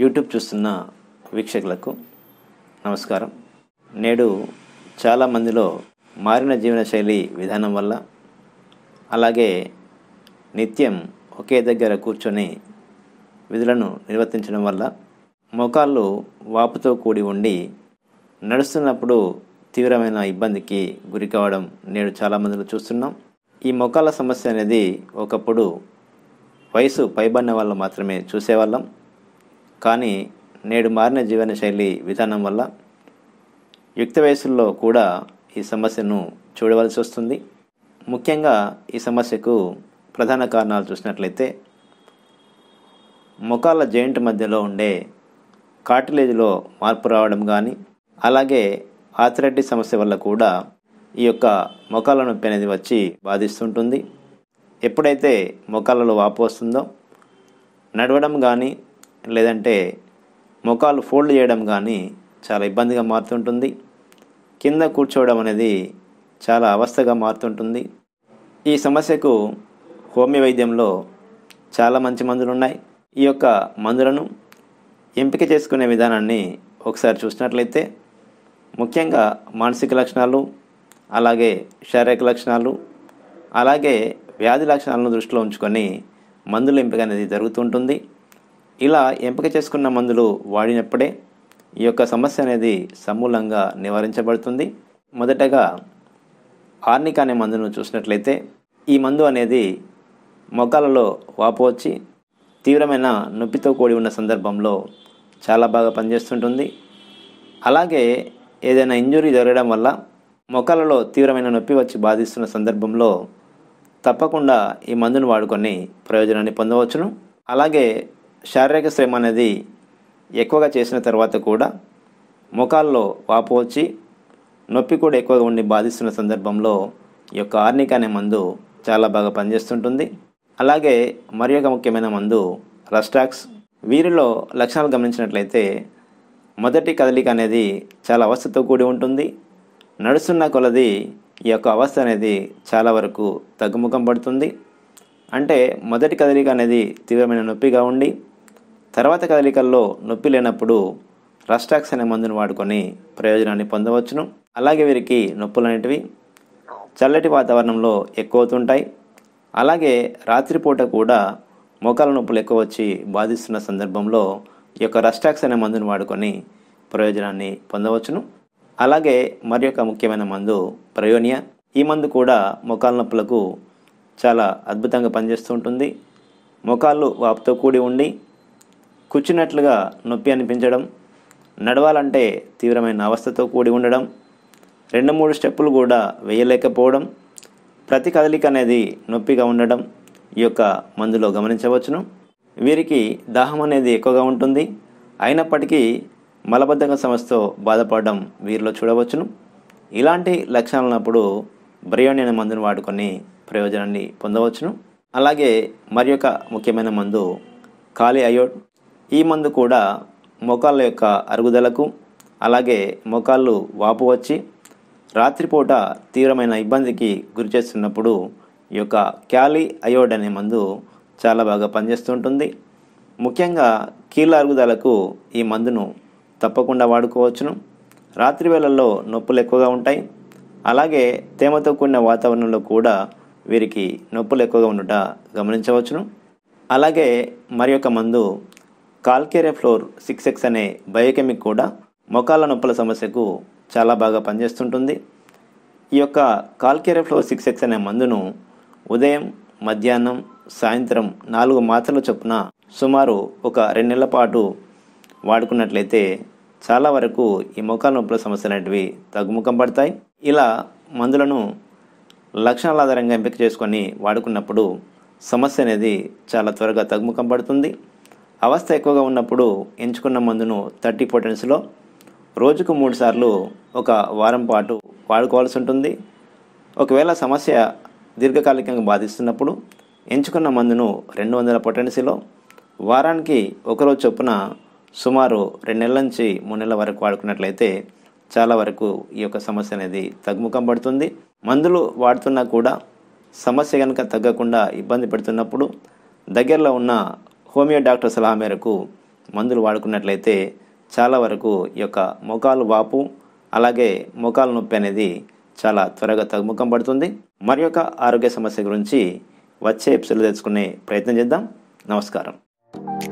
YouTube చూస్తున్న వీక్షకులకు నమస్కారం నేడు చాలామందిలో మారిన జీవనశైలి విధానం వల్ల అలాగే నిత్యం ఒకే దగ్గర కూర్చొని విధులను నిర్వర్తించడం వల్ల మోకాళ్ళు వాపుతో కూడి ఉండి నడుస్తున్నప్పుడు తీవ్రమైన ఇబ్బందికి గురి కావడం నేడు చాలామందిలో చూస్తున్నాం ఈ మొక్కల సమస్య అనేది ఒకప్పుడు వయసు పైబడిన వాళ్ళు మాత్రమే చూసేవాళ్ళం కానీ నేడు మారిన జీవనశైలి విధానం వల్ల యుక్త వయసుల్లో కూడా ఈ సమస్యను చూడవలసి వస్తుంది ముఖ్యంగా ఈ సమస్యకు ప్రధాన కారణాలు చూసినట్లయితే ముఖాల జాయింట్ మధ్యలో ఉండే కాటిలేజ్లో మార్పు రావడం కానీ అలాగే ఆథరైటిస్ సమస్య వల్ల కూడా ఈ యొక్క ముఖాల నొప్పి అనేది వచ్చి బాధిస్తుంటుంది ఎప్పుడైతే ముఖాలలో వాపు వస్తుందో నడవడం కానీ లేదంటే ముఖాలు ఫోల్డ్ చేయడం కానీ చాలా ఇబ్బందిగా మారుతుంటుంది కింద కూర్చోవడం అనేది చాలా అవస్థగా మారుతుంటుంది ఈ సమస్యకు హోమియో వైద్యంలో చాలా మంచి మందులు ఉన్నాయి ఈ యొక్క మందులను ఎంపిక చేసుకునే విధానాన్ని ఒకసారి చూసినట్లయితే ముఖ్యంగా మానసిక లక్షణాలు అలాగే శారీరక లక్షణాలు అలాగే వ్యాధి లక్షణాలను దృష్టిలో ఉంచుకొని మందుల ఎంపిక అనేది జరుగుతుంటుంది ఇలా ఎంపిక చేసుకున్న మందులు వాడినప్పుడే ఈ యొక్క సమస్య అనేది సమూలంగా నివారించబడుతుంది మొదటగా ఆర్నిక్ అనే మందును చూసినట్లయితే ఈ మందు అనేది మొక్కలలో వాపు వచ్చి తీవ్రమైన నొప్పితో కూడి ఉన్న సందర్భంలో చాలా బాగా పనిచేస్తుంటుంది అలాగే ఏదైనా ఇంజురీ జరగడం వల్ల మొక్కలలో తీవ్రమైన నొప్పి వచ్చి బాధిస్తున్న సందర్భంలో తప్పకుండా ఈ మందును వాడుకొని ప్రయోజనాన్ని పొందవచ్చును అలాగే శారీరక శ్రమ అనేది ఎక్కువగా చేసిన తర్వాత కూడా ముఖాల్లో వాపు వచ్చి నొప్పి కూడా ఎక్కువగా ఉండి బాధిస్తున్న సందర్భంలో ఈ యొక్క ఆర్నిక్ అనే మందు చాలా బాగా పనిచేస్తుంటుంది అలాగే మరి ఒక ముఖ్యమైన మందు రస్టాక్స్ వీరిలో లక్షణాలు గమనించినట్లయితే మొదటి కదలిక అనేది చాలా అవస్థతో కూడి ఉంటుంది నడుస్తున్న కొలది ఈ యొక్క అవస్థ అనేది చాలా వరకు తగ్గుముఖం పడుతుంది అంటే మొదటి కదలిక అనేది తీవ్రమైన నొప్పిగా ఉండి తర్వాత కదలికల్లో నొప్పి లేనప్పుడు రస్టాక్స్ అనే మందును వాడుకొని ప్రయోజనాన్ని పొందవచ్చును అలాగే వీరికి నొప్పులు అనేటివి చల్లటి వాతావరణంలో ఎక్కువవుతుంటాయి అలాగే రాత్రిపూట కూడా మోకాల నొప్పులు ఎక్కువ వచ్చి బాధిస్తున్న సందర్భంలో ఈ యొక్క రస్టాక్స్ అనే మందును వాడుకొని ప్రయోజనాన్ని పొందవచ్చును అలాగే మరి యొక్క ముఖ్యమైన మందు ప్రయోనియా ఈ మందు కూడా మోకాల నొప్పులకు చాలా అద్భుతంగా పనిచేస్తూ ఉంటుంది మోకాళ్ళు వాపుతో కూడి ఉండి కూర్చున్నట్లుగా నొప్పి అనిపించడం నడవాలంటే తీవ్రమైన అవస్థతో కూడి ఉండడం రెండు మూడు స్టెప్పులు కూడా వేయలేకపోవడం ప్రతి కదలిక అనేది నొప్పిగా ఉండడం ఈ యొక్క మందులో గమనించవచ్చును వీరికి దాహం అనేది ఎక్కువగా ఉంటుంది అయినప్పటికీ మలబద్ధక సమస్యతో బాధపడడం వీరిలో చూడవచ్చును ఇలాంటి లక్షణాలన్నప్పుడు బ్రయోని అనే మందును వాడుకొని ప్రయోజనాన్ని పొందవచ్చును అలాగే మరి ముఖ్యమైన మందు కాలి అయోడ్ ఈ మందు కూడా మోకాళ్ళ యొక్క అరుగుదలకు అలాగే మోకాళ్ళు వాపు వచ్చి రాత్రిపూట తీవ్రమైన ఇబ్బందికి గురి చేస్తున్నప్పుడు ఈ యొక్క క్యాలీ అయోడ్ అనే మందు చాలా బాగా పనిచేస్తుంటుంది ముఖ్యంగా కీళ్ళ అరుగుదలకు ఈ మందును తప్పకుండా వాడుకోవచ్చును రాత్రి వేళల్లో నొప్పులు ఎక్కువగా ఉంటాయి అలాగే తేమతో కూడిన వాతావరణంలో కూడా వీరికి నొప్పులు ఎక్కువగా ఉండుట గమనించవచ్చును అలాగే మరి మందు కాల్కేరియా ఫ్లోర్ సిక్స్ ఎక్స్ అనే బయోకెమిక్ కూడా మొకాల నొప్పుల సమస్యకు చాలా బాగా పనిచేస్తుంటుంది ఈ యొక్క కాల్కేరియా ఫ్లోర్ సిక్స్ ఎక్స్ అనే మందును ఉదయం మధ్యాహ్నం సాయంత్రం నాలుగు మాత్రల చొప్పున సుమారు ఒక రెండు నెలల పాటు వాడుకున్నట్లయితే చాలా వరకు ఈ మోకాల నొప్పుల సమస్య అనేటివి తగ్గుముఖం పడతాయి ఇలా మందులను లక్షణాల ఆధారంగా ఎంపిక చేసుకొని వాడుకున్నప్పుడు సమస్య అనేది చాలా త్వరగా తగ్గుముఖం పడుతుంది అవస్థ ఎక్కువగా ఉన్నప్పుడు ఎంచుకున్న మందును థర్టీ పొటెన్స్లో రోజుకు మూడు సార్లు ఒక వారం పాటు వాడుకోవాల్సి ఉంటుంది ఒకవేళ సమస్య దీర్ఘకాలికంగా బాధిస్తున్నప్పుడు ఎంచుకున్న మందును రెండు వందల పొటెన్సీలో వారానికి ఒకరోజు చొప్పున సుమారు రెండు నెలల నుంచి మూడు నెలల వరకు వాడుకున్నట్లయితే చాలా వరకు ఈ యొక్క సమస్య అనేది తగ్గుముఖం పడుతుంది మందులు వాడుతున్నా కూడా సమస్య కనుక తగ్గకుండా ఇబ్బంది పెడుతున్నప్పుడు దగ్గరలో ఉన్న హోమియో డాక్టర్ సలహా మేరకు మందులు వాడుకున్నట్లయితే చాలా వరకు ఈ యొక్క ముఖాలు వాపు అలాగే ముఖాల నొప్పి అనేది చాలా త్వరగా తగ్గుముఖం పడుతుంది మరి యొక్క ఆరోగ్య సమస్య గురించి వచ్చే ఎపిసోడ్లో తెలుసుకునే ప్రయత్నం చేద్దాం నమస్కారం